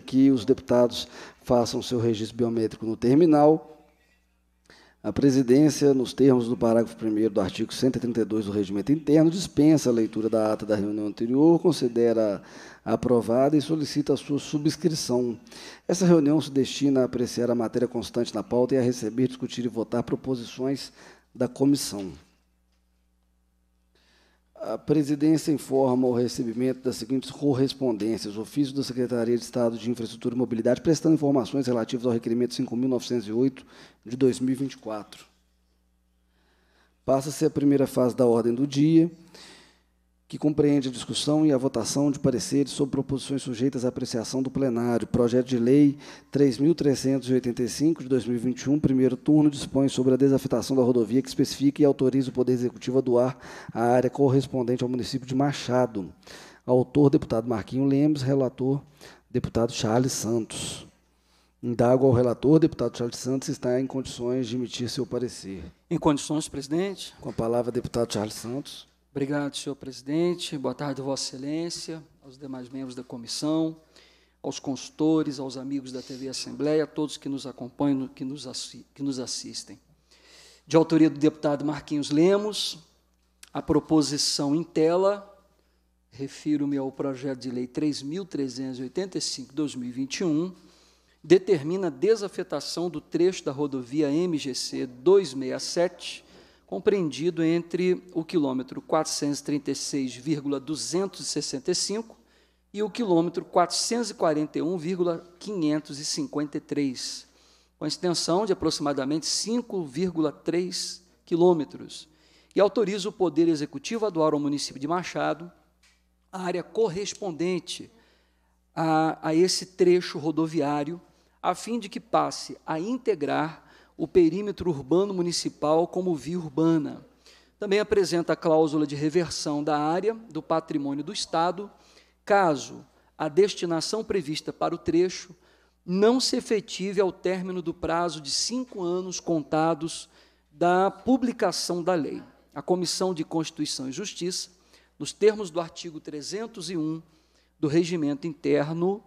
que os deputados façam seu registro biométrico no terminal. A presidência, nos termos do parágrafo 1 do artigo 132 do Regimento Interno, dispensa a leitura da ata da reunião anterior, considera aprovada e solicita a sua subscrição. Essa reunião se destina a apreciar a matéria constante na pauta e a receber, discutir e votar proposições da comissão. A presidência informa o recebimento das seguintes correspondências. Ofício da Secretaria de Estado de Infraestrutura e Mobilidade, prestando informações relativas ao requerimento 5.908 de 2024. Passa-se a primeira fase da ordem do dia que compreende a discussão e a votação de pareceres sobre proposições sujeitas à apreciação do plenário. Projeto de Lei 3.385, de 2021, primeiro turno, dispõe sobre a desafetação da rodovia que especifica e autoriza o Poder Executivo a doar a área correspondente ao município de Machado. Autor, deputado Marquinho Lemos, relator, deputado Charles Santos. Indago ao relator, deputado Charles Santos, está em condições de emitir seu parecer. Em condições, presidente. Com a palavra, deputado Charles Santos. Obrigado, senhor presidente. Boa tarde, Vossa Excelência, aos demais membros da comissão, aos consultores, aos amigos da TV Assembleia, a todos que nos acompanham, que nos, que nos assistem. De autoria do deputado Marquinhos Lemos, a proposição em tela, refiro-me ao projeto de lei 3.385-2021, determina a desafetação do trecho da rodovia MGC 267, compreendido entre o quilômetro 436,265 e o quilômetro 441,553, com extensão de aproximadamente 5,3 quilômetros, e autoriza o Poder Executivo a doar ao município de Machado a área correspondente a, a esse trecho rodoviário, a fim de que passe a integrar o perímetro urbano municipal como via urbana. Também apresenta a cláusula de reversão da área do patrimônio do Estado, caso a destinação prevista para o trecho não se efetive ao término do prazo de cinco anos contados da publicação da lei. A Comissão de Constituição e Justiça, nos termos do artigo 301 do Regimento Interno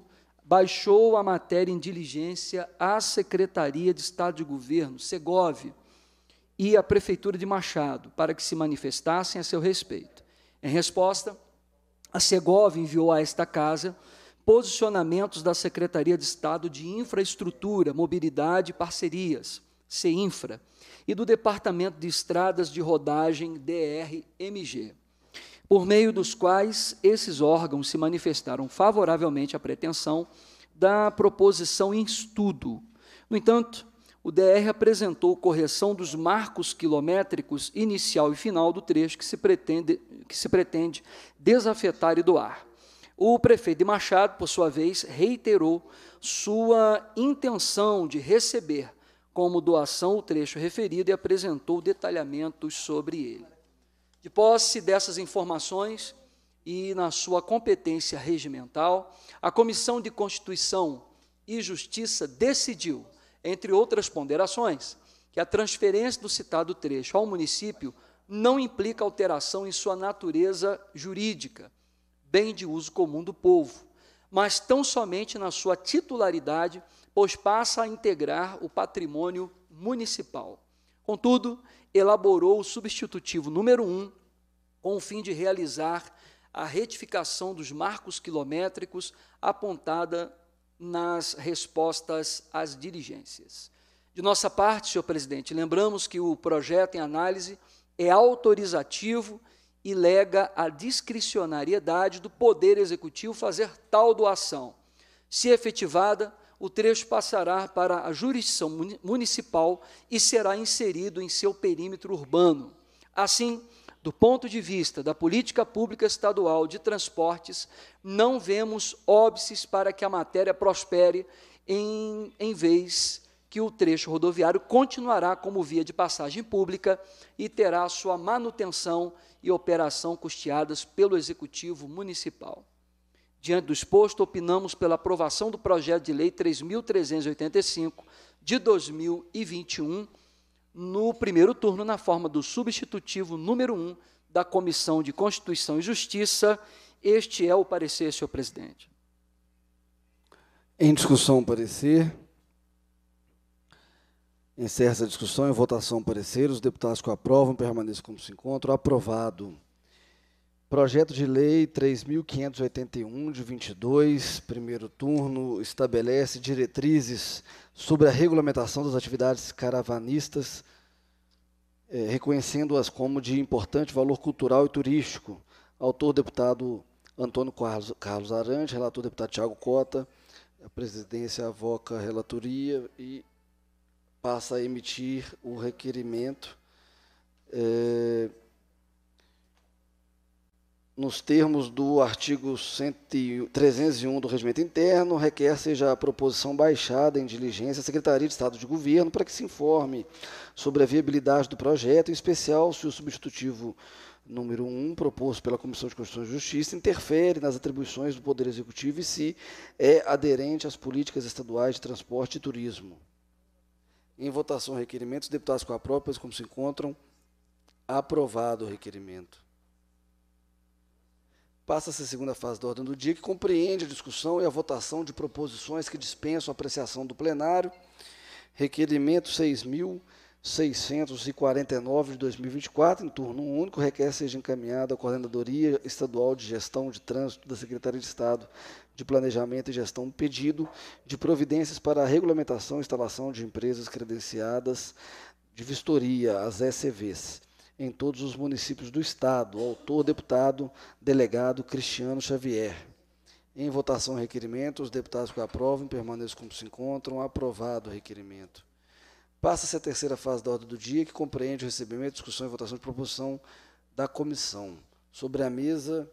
baixou a matéria em diligência à Secretaria de Estado de Governo, Segov, e à Prefeitura de Machado, para que se manifestassem a seu respeito. Em resposta, a Segov enviou a esta casa posicionamentos da Secretaria de Estado de Infraestrutura, Mobilidade e Parcerias, CEINFRA, e do Departamento de Estradas de Rodagem, DRMG por meio dos quais esses órgãos se manifestaram favoravelmente à pretensão da proposição em estudo. No entanto, o DR apresentou correção dos marcos quilométricos inicial e final do trecho que se pretende, que se pretende desafetar e doar. O prefeito de Machado, por sua vez, reiterou sua intenção de receber como doação o trecho referido e apresentou detalhamentos sobre ele. De posse dessas informações e na sua competência regimental, a Comissão de Constituição e Justiça decidiu, entre outras ponderações, que a transferência do citado trecho ao município não implica alteração em sua natureza jurídica, bem de uso comum do povo, mas tão somente na sua titularidade, pois passa a integrar o patrimônio municipal. Contudo, elaborou o substitutivo número 1 um, com o fim de realizar a retificação dos marcos quilométricos apontada nas respostas às diligências. De nossa parte, senhor presidente, lembramos que o projeto em análise é autorizativo e lega a discricionariedade do Poder Executivo fazer tal doação. Se efetivada, o trecho passará para a jurisdição municipal e será inserido em seu perímetro urbano. Assim, do ponto de vista da política pública estadual de transportes, não vemos óbices para que a matéria prospere, em, em vez que o trecho rodoviário continuará como via de passagem pública e terá sua manutenção e operação custeadas pelo Executivo Municipal. Diante do exposto, opinamos pela aprovação do projeto de lei 3.385 de 2021, no primeiro turno, na forma do substitutivo número 1 da Comissão de Constituição e Justiça. Este é o parecer, senhor presidente. Em discussão, parecer. Encerra a discussão. e votação, parecer. Os deputados que aprovam permaneçam como se encontram. Aprovado. Projeto de Lei 3.581 de 22, primeiro turno, estabelece diretrizes sobre a regulamentação das atividades caravanistas, eh, reconhecendo-as como de importante valor cultural e turístico. Autor, deputado Antônio Carlos, Arante, relator, deputado Tiago Cota. A presidência avoca a relatoria e passa a emitir o requerimento. Eh, nos termos do artigo 301 do Regimento Interno, requer seja a proposição baixada em diligência à Secretaria de Estado de Governo para que se informe sobre a viabilidade do projeto, em especial se o substitutivo número 1, proposto pela Comissão de Constituição e Justiça, interfere nas atribuições do Poder Executivo e se é aderente às políticas estaduais de transporte e turismo. Em votação, requerimentos, deputados com a própria, como se encontram, aprovado o requerimento passa-se a segunda fase da ordem do dia, que compreende a discussão e a votação de proposições que dispensam apreciação do plenário. Requerimento 6.649 de 2024, em turno único, requer seja encaminhado à Coordenadoria Estadual de Gestão de Trânsito da Secretaria de Estado de Planejamento e Gestão um pedido de providências para a regulamentação e instalação de empresas credenciadas de vistoria, as SCVs em todos os municípios do Estado. Autor, deputado, delegado Cristiano Xavier. Em votação, requerimento. Os deputados que aprovam permaneçam como se encontram. Aprovado o requerimento. Passa-se a terceira fase da ordem do dia, que compreende o recebimento, discussão e votação de proposição da comissão. Sobre a mesa.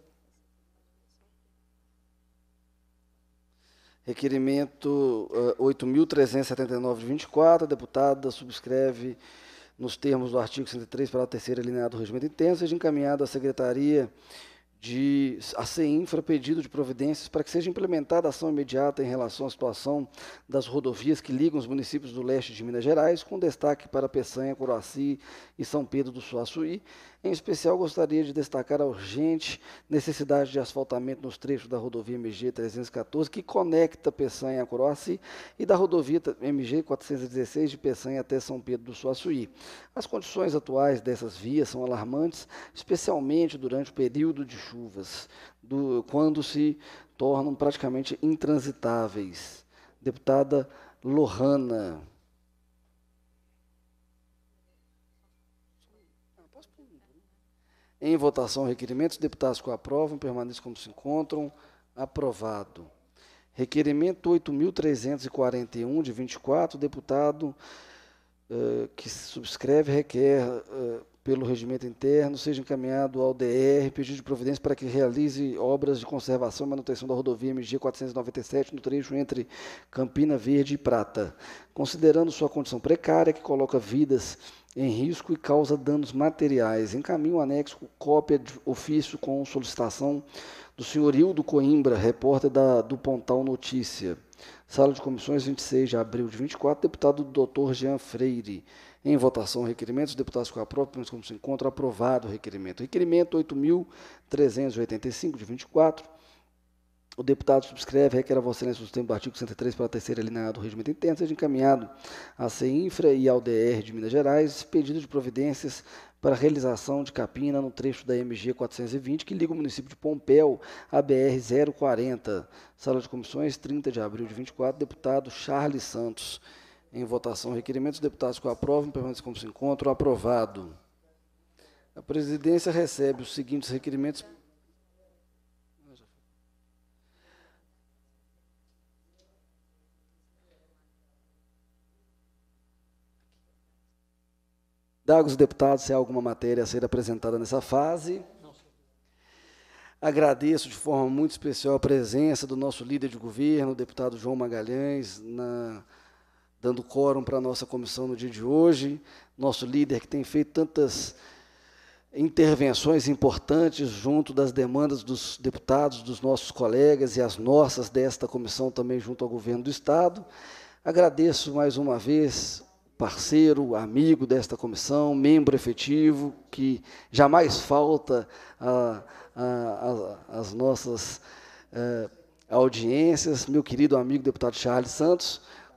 Requerimento uh, eh, 8.379-24, deputada, subscreve nos termos do artigo 103, parágrafo 3 alineado do regimento interno, seja encaminhado à Secretaria de a CEINFRA pedido de providências para que seja implementada ação imediata em relação à situação das rodovias que ligam os municípios do leste de Minas Gerais, com destaque para Peçanha, Coroaci e São Pedro do Suaçuí. Em especial, gostaria de destacar a urgente necessidade de asfaltamento nos trechos da rodovia MG 314, que conecta Peçanha a Coroaci, e da rodovia MG 416 de Peçanha até São Pedro do Suaçuí. As condições atuais dessas vias são alarmantes, especialmente durante o período de chuva chuvas, do, quando se tornam praticamente intransitáveis. Deputada Lohana. Em votação, requerimentos. Deputados que aprovam, permaneçam como se encontram. Aprovado. Requerimento 8.341, de 24, deputado uh, que subscreve requer uh, pelo Regimento Interno, seja encaminhado ao DR, pedido de providência para que realize obras de conservação e manutenção da rodovia MG 497 no trecho entre Campina Verde e Prata, considerando sua condição precária que coloca vidas em risco e causa danos materiais. Encaminho o anexo cópia de ofício com solicitação do senhor Hildo Coimbra, repórter da, do Pontal Notícia. Sala de Comissões, 26 de abril de 24, deputado doutor Jean Freire. Em votação, requerimento. Os deputados que aprovam, pelo menos como se encontra, aprovado o requerimento. Requerimento 8.385, de 24. O deputado subscreve, requer a Vossa Excelência o sistema do artigo 103 para a terceira linha do regimento interno, seja encaminhado à CEINFRA e ao DR de Minas Gerais, pedido de providências para realização de capina no trecho da MG 420, que liga o município de Pompéu à BR 040. Sala de comissões, 30 de abril de 24, deputado Charles Santos. Em votação, requerimento. Os deputados que o aprovam permanecem como se encontram. Aprovado. A presidência recebe os seguintes requerimentos. Dago os deputados se há alguma matéria a ser apresentada nessa fase. Agradeço de forma muito especial a presença do nosso líder de governo, o deputado João Magalhães, na dando quórum para a nossa comissão no dia de hoje, nosso líder que tem feito tantas intervenções importantes junto das demandas dos deputados, dos nossos colegas e as nossas desta comissão também junto ao governo do Estado. Agradeço mais uma vez, parceiro, amigo desta comissão, membro efetivo, que jamais falta às nossas a, eh, audiências, meu querido amigo deputado Charles Santos,